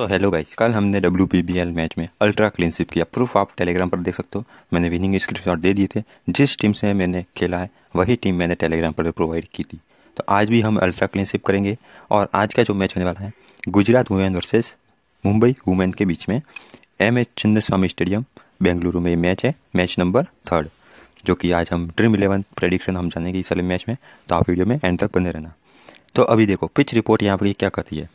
तो hello guys कल हमने डब्ल्यू मैच में अल्ट्रा क्लीनशिप किया प्रूफ आप टेलीग्राम पर देख सकते हो मैंने विनिंग स्क्रीनशॉट दे दिए थे जिस टीम से मैंने खेला है वही टीम मैंने टेलीग्राम पर प्रोवाइड की थी तो आज भी हम अल्ट्रा क्लीनशिप करेंगे और आज का जो मैच होने वाला है Gujarat women versus Mumbai women के बीच में M H Chinnaswamy stadium Bengaluru में ये मैच है मैच नंबर थर्ड जो कि आज हम ड्रीम इलेवन प्रेडिक्शन हम जानेंगे इस वाले मैच में तो आप वीडियो में एंड तक बने रहना तो अभी देखो पिच रिपोर्ट यहाँ पर क्या कहती है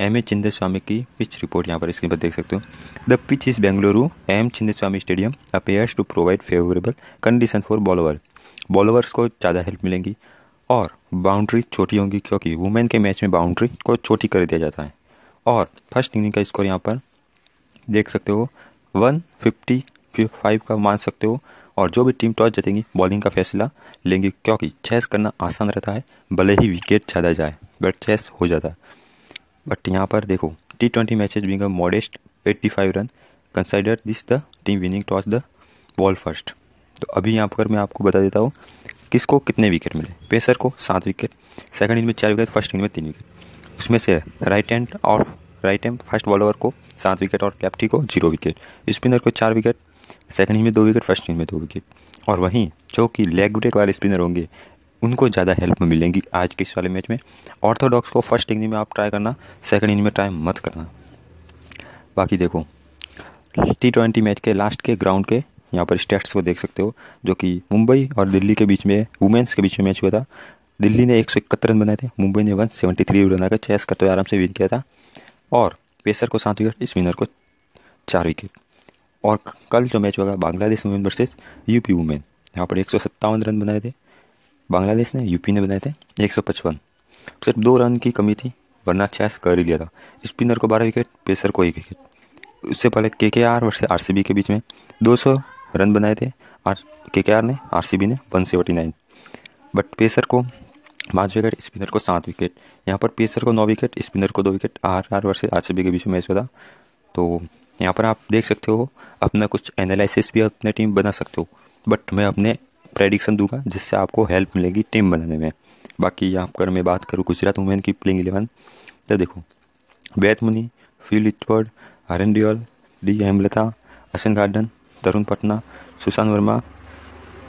एम ए चिंदे स्वामी की पिच रिपोर्ट यहाँ पर इसके बाद देख सकते हो the pitch is Bengaluru M Chinnaswamy stadium appears to provide favourable condition for bowlers bowlers को ज़्यादा हेल्प मिलेंगी और बाउंड्री छोटी होंगी क्योंकि वुमेन के मैच में बाउंड्री को छोटी कर दिया जाता है और फर्स्ट इनिंग का स्कोर यहाँ पर देख सकते हो वन फिफ्टी फाइव का मान सकते हो और जो भी टीम टॉस जीतेंगी बॉलिंग का फैसला लेंगी क्योंकि चेस करना आसान रहता है भले ही विकेट ज़्यादा जाए बट चेस हो जाता है बट यहाँ पर देखो T twenty matches being modest eighty five run consider this the team winning toss the bowl first तो अभी यहाँ पर मैं आपको बता देता हूँ किसको कितने विकेट मिले पेसर को सात विकेट सेकंड इन में चार विकेट फर्स्ट इन में तीन विकेट उसमें से राइट हैंड और राइट हैंड फर्स्ट बॉलोवर को सात विकेट और लेफ्टी को जीरो विकेट स्पिनर को चार विकेट सेकंड इन में दो विकेट फर्स्ट इन में दो विकेट और वहीं जो कि लेग ब्रेक वाले स्पिनर होंगे उनको ज़्यादा हेल्प मिलेंगी आज के इस वाले मैच में ऑर्थोडॉक्स को फर्स्ट इनिंग में आप ट्राई करना सेकेंड इनिंग में ट्राई मत करना बाकी देखो टी ट्वेंटी मैच के लास्ट के ग्राउंड के यहाँ पर स्टेट्स को देख सकते हो जो कि मुंबई और दिल्ली के बीच में वुमेंस के बीच में मैच हुआ था दिल्ली ने एक सौ इकहत्तर रन बनाए थे मुंबई ने वन सेवेंटी थ्री रन बनाकर चेस करते हुए आराम से विन किया था और पेसर को सात विकेट स्पिनर को चार विकेट और कल जो मैच होगा Bangladesh women versus UP women यहाँ पर एक सौ सत्तावन रन बनाए थे बांग्लादेश ने यूपी ने बनाए थे एक सौ पचपन सिर्फ दो रन की कमी थी वरना छः कर ही लिया था स्पिनर को बारह विकेट पेसर को एक विकेट उससे पहले के K are versus R C B के बीच में दो सौ रन बनाए थे आर के के आर ने आर सी बी ने one seventy nine but pacer को पाँच विकेट स्पिनर को सात विकेट यहाँ पर पेसर को नौ विकेट स्पिनर को दो wicket R R versus R C B के बीच में मैच हुआ था तो यहाँ पर आप देख सकते हो अपना कुछ एनालिसिस भी अपने टीम बना सकते हो बट मैं अपने प्रेडिक्शन दूंगा जिससे आपको हेल्प मिलेगी टीम बनाने में बाकी यहाँ पर मैं बात करूँ गुजरात वुमेन की प्लेइंग इलेवन तो देखो बेत मुनि फिल इटवर्ड हरन डियोल डी हेमलता असन गार्डन तरुण पटना सुशांत वर्मा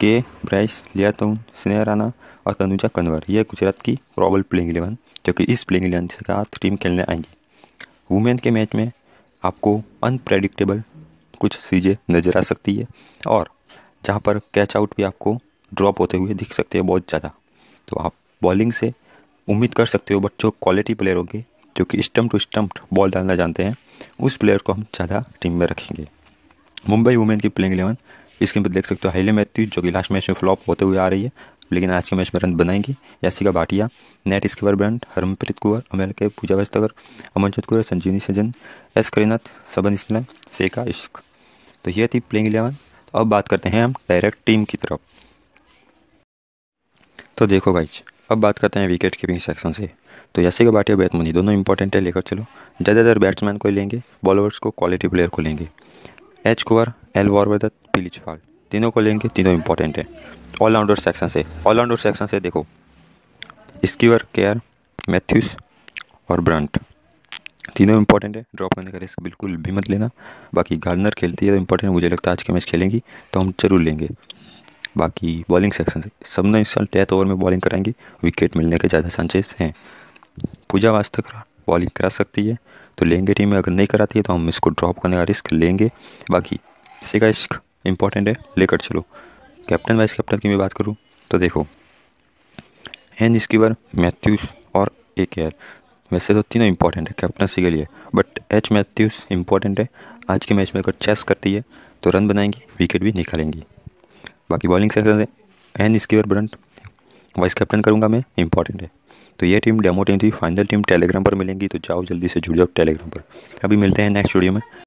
के ब्राइस लिया तरुण स्नेहा राणा और तनुजा कन्वर यह गुजरात की प्रॉबल प्लेइंग इलेवन जो कि इस प्लेइंग इलेवन के साथ टीम खेलने आएंगी वुमेन के मैच में आपको अनप्रेडिक्टेबल कुछ चीज़ें नज़र आ सकती है और जहाँ पर कैच आउट भी आपको ड्रॉप होते हुए दिख सकते हैं बहुत ज़्यादा तो आप बॉलिंग से उम्मीद कर सकते हो बट जो क्वालिटी प्लेयर होंगे जो कि स्टम्प टू स्टम्प बॉल डालना जानते हैं उस प्लेयर को हम ज़्यादा टीम में रखेंगे मुंबई वुमेन की प्लेइंग इलेवन इसके अंदर देख सकते हो हाइले मैथ्यू जो कि लास्ट मैच में फ्लॉप होते हुए आ रही है लेकिन आज के मैच में रन बनाएंगी Yastika Bhatia Nat Sciver Brunt Harmanpreet Kaur अमेल के पूजा वस्तगर अमनजोत कुंवर संजीवनी सजन एस करीनाथ सबन इस्लाम शेखा इश्क तो यह थी प्लेइंग इलेवन अब बात करते हैं हम डायरेक्ट टीम की तरफ तो देखो भाई अब बात करते हैं विकेट कीपिंग सेक्शन से तो जैसे कि बाटिया बैतमनी दोनों इंपॉर्टेंट है लेकर चलो ज़्यादातर बैट्समैन को लेंगे बॉलर्स को क्वालिटी प्लेयर को लेंगे एच कुर एल वॉरवेदत पिलिच फॉल तीनों को लेंगे तीनों इंपॉर्टेंट है ऑलराउंडर सेक्शन से ऑलराउंडर सेक्शन से देखो स्कीवर केयर मैथ्यूस और ब्रंट तीनों इंपॉर्टेंट है ड्रॉप करने का रिस्क बिल्कुल भी मत लेना बाकी गार्डनर खेलती है तो इंपॉर्टेंट मुझे लगता है आज के मैच खेलेंगी तो हम जरूर लेंगे बाकी बॉलिंग सेक्शन से सबना इस साल ओवर में बॉलिंग कराएंगी विकेट मिलने के ज़्यादा चांसेस हैं पूजा वास्तव बॉलिंग करा सकती है तो लेंगे टीम में अगर नहीं कराती है तो हम इसको ड्रॉप करने का रिस्क लेंगे बाकी इसी का रिस्क इंपॉर्टेंट है लेकर चलो कैप्टन वाइस कैप्टन की मैं बात करूँ तो देखो एन इसकी बार मैथ्यूस और ए के आर वैसे तो तीनों इंपॉर्टेंट है कैप्टनसी के लिए बट एच मैथ्यूस इंपॉर्टेंट है आज के मैच में अगर चेस करती है तो रन बनाएंगी विकेट भी निकालेंगी बाकी बॉलिंग सेक्शन है N Sciver Brunt vice captain करूँगा मैं इंपॉर्टेंट है तो ये टीम डेमो टीम थी फाइनल टीम टेलीग्राम पर मिलेंगी तो जाओ जल्दी से जुड़ जाओ टेलीग्राम पर अभी मिलते हैं नेक्स्ट वीडियो में